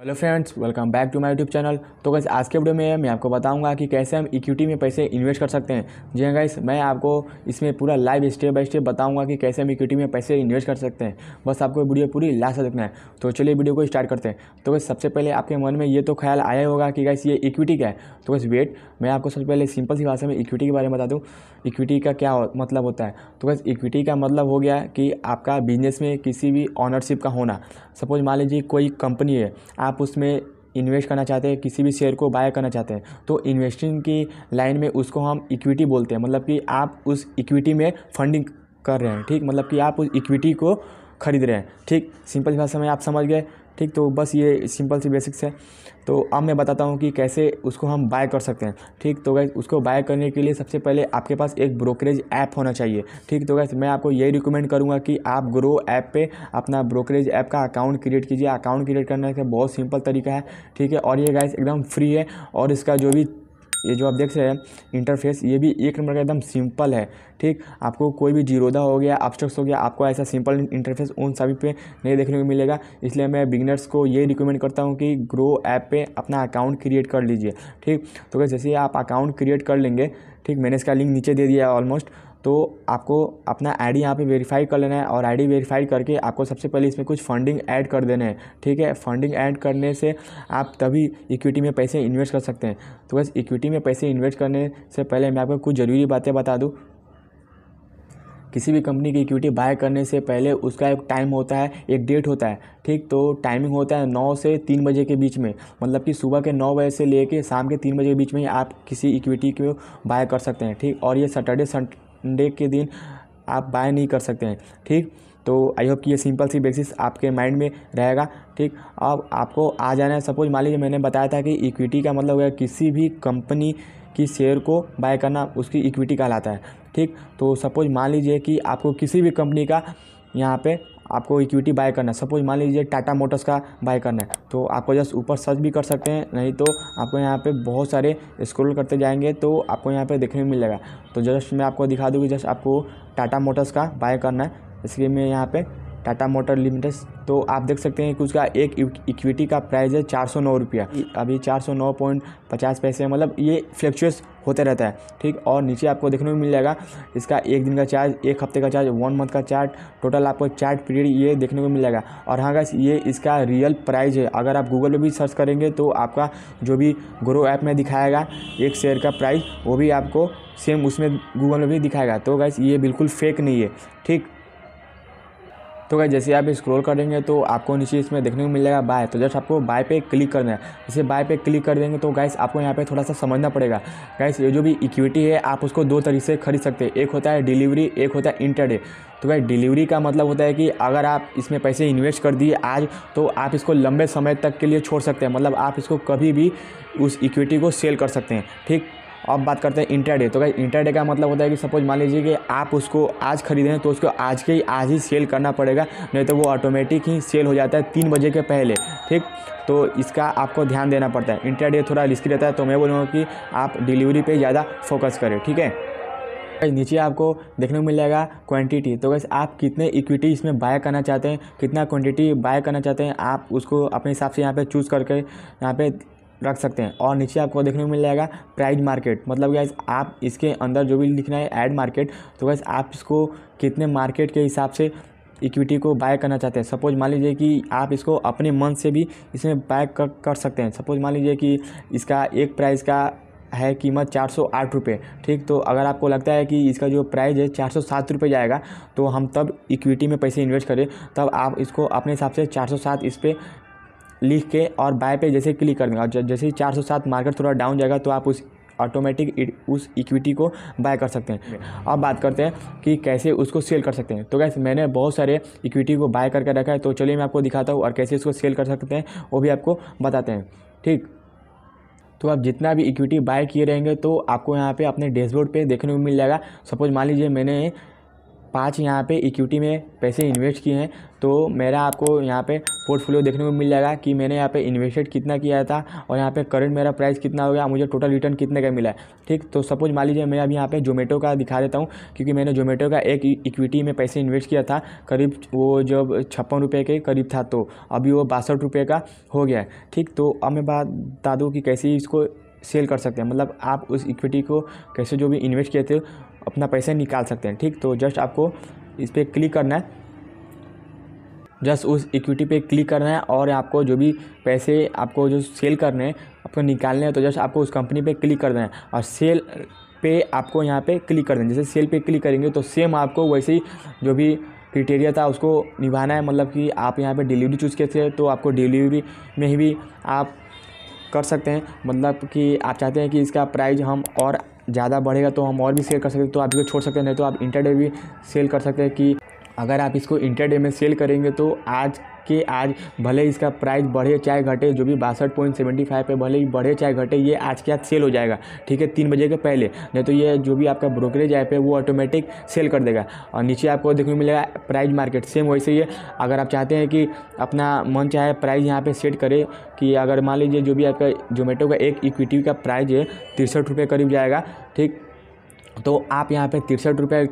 hello friends welcome back to my YouTube channel तो guys आज के वीडियो में मैं आपको बताऊंगा कि कैसे हम इक्विटी में पैसे इन्वेस्ट कर सकते हैं जी हाँ गैस मैं आपको इसमें पूरा लाइव स्टेप बाय स्टेप बताऊंगा कि कैसे हम इक्विटी में पैसे इन्वेस्ट कर सकते हैं बस आपको वीडियो पूरी लास्ट देखना है तो चलिए वीडियो को स्टार्ट करते हैं तो गैस सबसे पहले आपके मन में ये तो ख्याल आया होगा कि गैस ये इक्विटी क्या है तो गैस वेट मैं आपको सबसे पहले सिंपल सी भाषा में इक्विटी के बारे में बता दूँ इक्विटी का क्या मतलब होता है तो गैस इक्विटी का मतलब हो गया कि आपका बिजनेस में किसी भी ऑनरशिप का होना सपोज मान लीजिए कोई कंपनी है आप उसमें इन्वेस्ट करना चाहते हैं किसी भी शेयर को बाय करना चाहते हैं तो इन्वेस्टिंग की लाइन में उसको हम इक्विटी बोलते हैं मतलब कि आप उस इक्विटी में फंडिंग कर रहे हैं ठीक मतलब कि आप उस इक्विटी को खरीद रहे हैं ठीक सिंपल भाषा में आप समझ गए ठीक तो बस ये सिंपल सी बेसिक्स है तो अब मैं बताता हूँ कि कैसे उसको हम बाय कर सकते हैं ठीक तो गैस उसको बाय करने के लिए सबसे पहले आपके पास एक ब्रोकरेज ऐप होना चाहिए ठीक तो गैस मैं आपको यही रिकमेंड करूँगा कि आप ग्रो ऐप पे अपना ब्रोकरेज ऐप का अकाउंट क्रिएट कीजिए अकाउंट क्रिएट करने का बहुत सिंपल तरीका है ठीक है और ये गैस एकदम फ्री है और इसका जो भी ये जो आप देख रहे हैं इंटरफेस ये भी एक नंबर का एकदम सिंपल है ठीक आपको कोई भी जीरोदा हो गया ऑब्स्ट्रक्स हो गया आपको ऐसा सिंपल इंटरफेस उन सभी पे नहीं देखने को मिलेगा इसलिए मैं बिगनर्स को ये रिकमेंड करता हूँ कि ग्रो ऐप पे अपना अकाउंट क्रिएट कर लीजिए ठीक तो जैसे आप अकाउंट क्रिएट कर लेंगे ठीक मैंने इसका लिंक नीचे दे दिया है ऑलमोस्ट तो आपको अपना आईडी यहाँ पे वेरीफाई कर लेना है और आईडी वेरीफाई करके आपको सबसे पहले इसमें कुछ फंडिंग ऐड कर देना है ठीक है फंडिंग ऐड करने से आप तभी इक्विटी में पैसे इन्वेस्ट कर सकते हैं तो बस इक्विटी में पैसे इन्वेस्ट करने से पहले मैं आपको कुछ ज़रूरी बातें बता दूँ किसी भी कंपनी की इक्विटी बाय करने से पहले उसका एक टाइम होता है एक डेट होता है ठीक तो टाइमिंग होता है नौ से तीन बजे के बीच में मतलब कि सुबह के नौ बजे से लेके शाम के तीन बजे के बीच में ही आप किसी इक्विटी को बाय कर सकते हैं ठीक और ये सैटरडे संडे के दिन आप बाय नहीं कर सकते हैं ठीक तो आई होप कि ये सिंपल सी बेसिस आपके माइंड में रहेगा ठीक अब आपको आ जाना है सपोज मान लीजिए मैंने बताया था कि इक्विटी का मतलब है किसी भी कंपनी की शेयर को बाय करना उसकी इक्विटी कहलाता है ठीक तो सपोज मान लीजिए कि आपको किसी भी कंपनी का यहाँ पे आपको इक्विटी बाय करना है सपोज मान लीजिए टाटा मोटर्स का बाय करना है तो आपको जस्ट ऊपर सर्च भी कर सकते हैं नहीं तो आपको यहाँ पे बहुत सारे स्क्रॉल करते जाएंगे तो आपको यहाँ पे देखने में मिल जाएगा तो जस्ट मैं आपको दिखा दूँगी जस्ट आपको टाटा मोटर्स का बाय करना है इसलिए मैं यहाँ पर टाटा मोटर लिमिटेड तो आप देख सकते हैं कि उसका एक इक्विटी का प्राइस है चार सौ नौ रुपया अभी चार सौ नौ पॉइंट पचास पैसे मतलब ये फ्लक्चुएस होते रहता है ठीक और नीचे आपको देखने को मिल जाएगा इसका एक दिन का चार्ज एक हफ्ते का चार्ज वन मंथ का चार्ट टोटल आपको चार्ट पीरियड ये देखने को मिल जाएगा और हाँ गाइस ये इसका रियल प्राइस है अगर आप गूगल पे भी सर्च करेंगे तो आपका जो भी ग्रो ऐप में दिखाएगा एक शेयर का प्राइस वो भी आपको सेम उसमें गूगल में भी दिखाएगा तो गैस ये बिल्कुल फेक नहीं है ठीक तो क्या जैसे आप स्क्रॉल करेंगे तो आपको नीचे इसमें देखने को मिलेगा बाय तो जस्ट आपको बाय पे क्लिक करना है जैसे बाय पे क्लिक कर देंगे तो गाइस आपको यहाँ पे थोड़ा सा समझना पड़ेगा गाइस ये जो भी इक्विटी है आप उसको दो तरीके से खरीद सकते हैं एक होता है डिलीवरी एक होता है इंटर तो भाई डिलीवरी का मतलब होता है कि अगर आप इसमें पैसे इन्वेस्ट कर दिए आज तो आप इसको लंबे समय तक के लिए छोड़ सकते हैं मतलब आप इसको कभी भी उस इक्विटी को सेल कर सकते हैं ठीक अब बात करते हैं डे तो भाई इंटरडे का मतलब होता है कि सपोज मान लीजिए कि आप उसको आज खरीदें तो उसको आज के ही आज ही सेल करना पड़ेगा नहीं तो वो ऑटोमेटिक ही सेल हो जाता है तीन बजे के पहले ठीक तो इसका आपको ध्यान देना पड़ता है इंटरडे थोड़ा रिस्की रहता है तो मैं बोलूँगा कि आप डिलीवरी पर ज़्यादा फोकस करें ठीक है नीचे आपको देखने को मिल जाएगा क्वांटिटी तो कैसे आप कितने इक्विटी इसमें बाय करना चाहते हैं कितना क्वांटिटी बाय करना चाहते हैं आप उसको अपने हिसाब से यहाँ पे चूज़ करके यहाँ पे रख सकते हैं और नीचे आपको देखने को मिल जाएगा प्राइज मार्केट मतलब गैस आप इसके अंदर जो भी लिखना है ऐड मार्केट तो गैस आप इसको कितने मार्केट के हिसाब से इक्विटी को बाय करना चाहते हैं सपोज मान लीजिए कि आप इसको अपने मन से भी इसमें बाय कर, कर सकते हैं सपोज मान लीजिए कि इसका एक प्राइस का है कीमत चार सौ आठ रुपये ठीक तो अगर आपको लगता है कि इसका जो प्राइस है चार सौ सात रुपये जाएगा तो हम तब इक्विटी में पैसे इन्वेस्ट करें तब आप इसको अपने हिसाब से चार सौ सात इस पर लिख के और बाय पे जैसे क्लिक कर देंगे और जैसे ही 407 मार्केट थोड़ा डाउन जाएगा तो आप उस ऑटोमेटिक उस इक्विटी को बाय कर सकते हैं अब बात करते हैं कि कैसे उसको सेल कर सकते हैं तो कैसे मैंने बहुत सारे इक्विटी को बाय करके रखा है तो चलिए मैं आपको दिखाता हूँ और कैसे उसको सेल कर सकते हैं वो भी आपको बताते हैं ठीक तो आप जितना भी इक्विटी बाय किए रहेंगे तो आपको यहाँ पे अपने डैशबोर्ड पे देखने को मिल जाएगा सपोज मान लीजिए मैंने पाँच यहाँ पे इक्विटी में पैसे इन्वेस्ट किए हैं तो मेरा आपको यहाँ पे पोर्टफोलियो देखने को मिल जाएगा कि मैंने यहाँ पे इन्वेस्टेड कितना किया था और यहाँ पे करंट मेरा प्राइस कितना हो गया मुझे टोटल रिटर्न कितने का मिला है ठीक तो सपोज मान लीजिए मैं अभी यहाँ पे जोमेटो का दिखा देता हूँ क्योंकि मैंने जोमेटो का एक इक्विटी में पैसे इन्वेस्ट किया था करीब वो जब छप्पन रुपये के करीब था तो अभी वो बासठ रुपये का हो गया है ठीक तो अब मैं बात बता दूँ कि कैसे इसको सेल कर सकते हैं मतलब आप उस इक्विटी को कैसे जो भी इन्वेस्ट किए थे अपना पैसे निकाल सकते हैं ठीक तो जस्ट आपको इस पर क्लिक करना है जस्ट उस इक्विटी पे क्लिक करना है और आपको जो भी पैसे आपको जो सेल करने हैं आपको निकालने हैं तो जस्ट आपको उस कंपनी पे क्लिक करना है और सेल पे आपको यहाँ पे क्लिक कर है जैसे सेल पे क्लिक करेंगे तो सेम आपको वैसे ही जो भी क्रिटेरिया था उसको निभाना है मतलब कि आप यहाँ पे डिलीवरी चूज़ किए थे तो आपको डिलीवरी में ही भी आप कर सकते हैं मतलब कि आप चाहते हैं कि इसका प्राइज हम और ज़्यादा बढ़ेगा तो हम और भी सेल कर सकते हैं तो आप इसको छोड़ सकते हैं नहीं तो आप इंटरडे भी सेल कर सकते हैं कि अगर आप इसको इंटरडे में सेल करेंगे तो आज के आज भले इसका प्राइस बढ़े चाहे घटे जो भी बासठ पॉइंट सेवेंटी फाइव पर भले ही बढ़े चाहे घटे ये आज के आज सेल हो जाएगा ठीक है तीन बजे के पहले नहीं तो ये जो भी आपका ब्रोकरेज ऐप है वो ऑटोमेटिक सेल कर देगा और नीचे आपको देखने को मिलेगा प्राइज मार्केट सेम वैसे ही है अगर आप चाहते हैं कि अपना मन चाहे प्राइस यहाँ पर सेट करें कि अगर मान लीजिए जो भी आपका जोमेटो का एक इक्विटी का प्राइज है तिरसठ रुपये करीब जाएगा ठीक तो आप यहाँ पे तिरसठ रुपये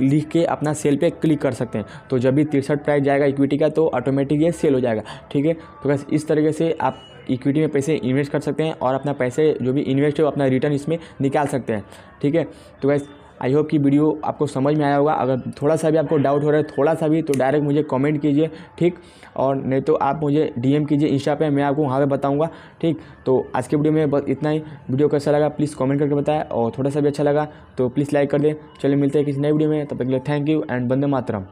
लिख के अपना सेल पे क्लिक कर सकते हैं तो जब भी तिरसठ प्राइस जाएगा इक्विटी का तो ऑटोमेटिक ये सेल हो जाएगा ठीक है तो बस इस तरीके से आप इक्विटी में पैसे इन्वेस्ट कर सकते हैं और अपना पैसे जो भी इन्वेस्ट है अपना रिटर्न इसमें निकाल सकते हैं ठीक है तो बस आई होप कि वीडियो आपको समझ में आया होगा अगर थोड़ा सा भी आपको डाउट हो रहा है थोड़ा सा भी तो डायरेक्ट मुझे कमेंट कीजिए ठीक और नहीं तो आप मुझे डीएम कीजिए इंस्टा पे मैं आपको वहाँ पे बताऊँगा ठीक तो आज के वीडियो में बस इतना ही वीडियो कैसा लगा प्लीज़ कमेंट करके बताएं और थोड़ा सा भी अच्छा लगा तो प्लीज़ लाइक कर दें चलिए मिलते हैं किसी नए वीडियो में तब तक के लिए थैंक यू एंड बंदे मातरम